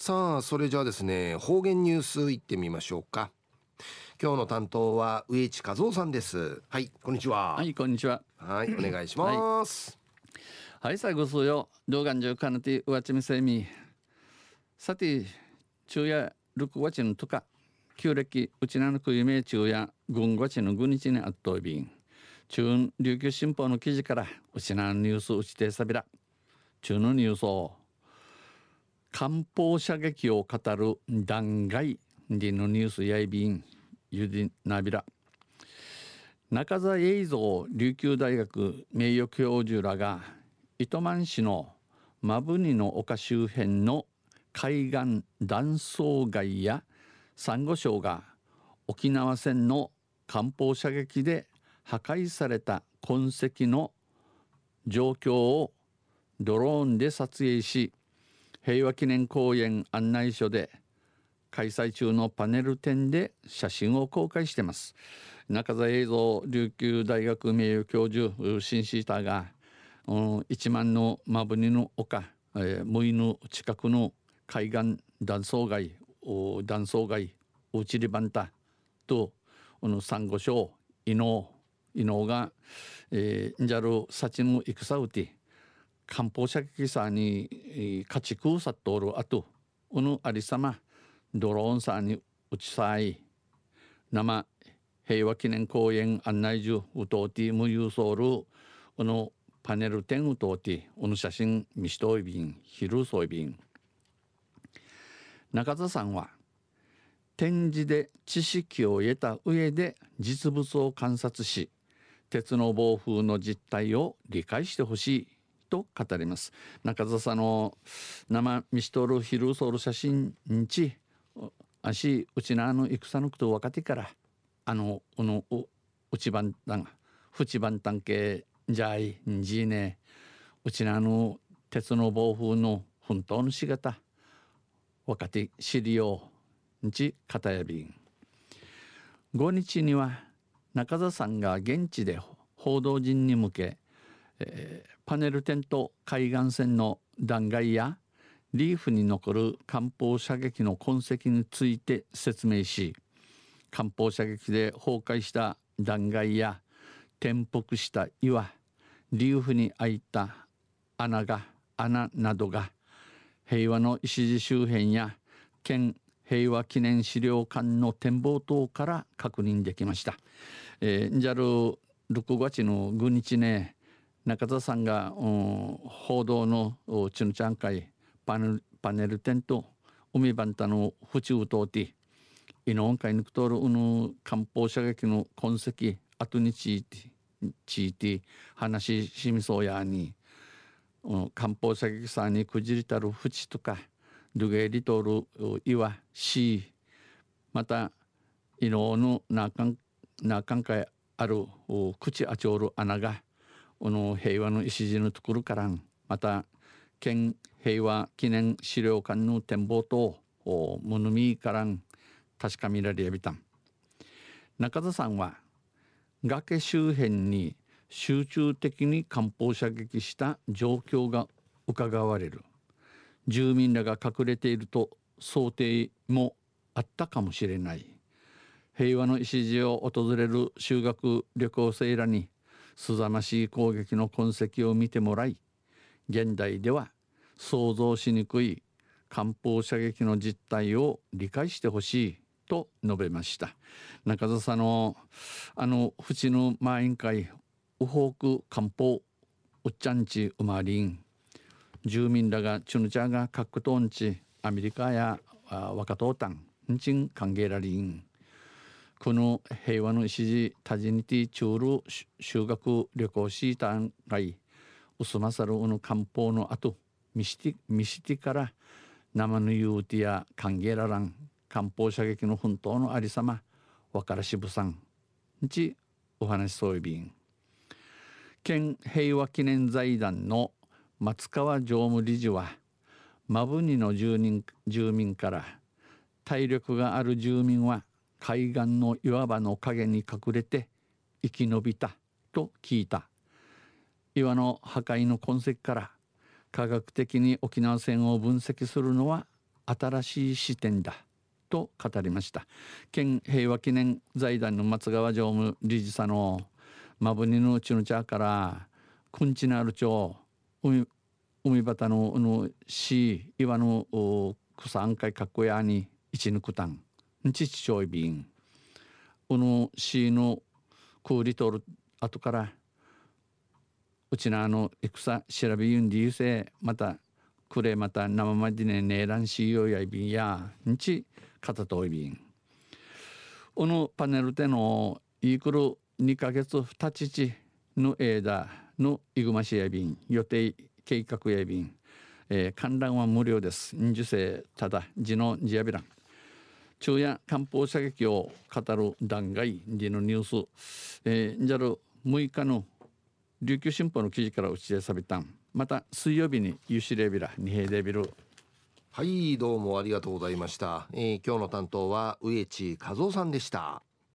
さあそれじゃあですね方言ニュースいってみましょうか今日の担当は上地和夫さんですはいこんにちははいこんにちははいお願いしますはい、はい、さあそうよ動画中かなてうわちみせみさて昼夜六わちのとか旧暦うちなのく夢中や軍ごちの軍日にあっといびん中琉球新報の記事からうちなのニュースうちてさびら中のニュースを艦砲射撃を語る断崖でのニュースやいびんゆでなびら中澤栄三琉球大学名誉教授らが糸満市の摩文仁の丘周辺の海岸断層街やサンゴ礁が沖縄戦の艦砲射撃で破壊された痕跡の状況をドローンで撮影し平和記念公園案内所で開催中のパネル展で写真を公開してます中澤映像琉球大学名誉教授シンシーターが、うん、1万のマブニの丘、えー、ムイヌ近くの海岸断層街断層街おちりバンタとこのサンゴ礁伊能伊能が、えー、ジャルサチムイクサウティ漢方射撃さんに家畜を殺到るあとうぬありさまドローンさんに打ちさい生平和記念公園案内所うとうて無有ソーうぬパネル展うとうてうぬ写真見しといびん昼そいびん中田さんは展示で知識を得た上で実物を観察し鉄の暴風の実態を理解してほしいと語ります中澤さんの生見しとる昼ソウル写真にち足うちなあの戦のくと若手からあのおのうちばんたんふちばんたんけじゃいんじいねうちなあの鉄の暴風の本当の姿若手知りようにち片やびん5日には中澤さんが現地で報道陣に向けえー、パネル点と海岸線の断崖やリーフに残る艦砲射撃の痕跡について説明し艦砲射撃で崩壊した断崖や転覆した岩リーフに開いた穴が穴などが平和の石地周辺や県平和記念資料館の展望塔から確認できました。えー、ジャルルクガチの軍日ね中田さんが、うん、報道のチヌちゃん会パネルパネル展と海番ンの淵うとうてイノン会にくとるうぬ漢方射撃の痕跡後にちいてちいて話しみそうやに、うん、漢方射撃さんにくじりたる淵とかルゲリトール岩しまたイノの中ん中んかいある口あちょる穴がこの平和の礎のところからまた県平和記念資料館の展望とものみから確かめられびた中田さんは崖周辺に集中的に艦砲射撃した状況がうかがわれる住民らが隠れていると想定もあったかもしれない平和の礎を訪れる修学旅行生らにすざましい攻撃の痕跡を見てもらい現代では想像しにくい艦砲射撃の実態を理解してほしいと述べました中澤さんのあの淵の満員会ウホーク艦砲ウッチャンチウマリン住民らがチュヌチャーがカッんちアメリカや若党ータンん歓迎ラリンこの平和の礎タジニティチュール修学旅行シータンがい薄まさるうの漢方の後ミシティミシティから生のユーティア歓迎ららん漢方射撃の奮闘のありさまわからしぶさんちお話しそういびん県平和記念財団の松川常務理事はマブニの住人住民から体力がある住民は海岸の岩場の陰に隠れて生き延びたと聞いた岩の破壊の痕跡から科学的に沖縄戦を分析するのは新しい視点だと語りました県平和記念財団の松川常務理事さのマブニのうちのちゃからくんちなる町海海端ののし岩の草んかいかっこやに一ぬくたん日ちょいびんのくうりとるあとからうちなあの戦調べゆんでゆせまたくれまた生までねねえらんしようやいびんやんちかたといびんうのパネルでのいくる2ヶ月2日のぬえだぬいぐましやびん予定計画やびん、えー、観覧は無料です。人受精ただ地の地やびらん。昼夜漢方射撃を語る弾劾でのニュース、えー、ジャル6日の琉球新報の記事から打ち出されたんまた水曜日にユシレビラ二平デビルはいどうもありがとうございました、えー、今日の担当は植地和夫さんでした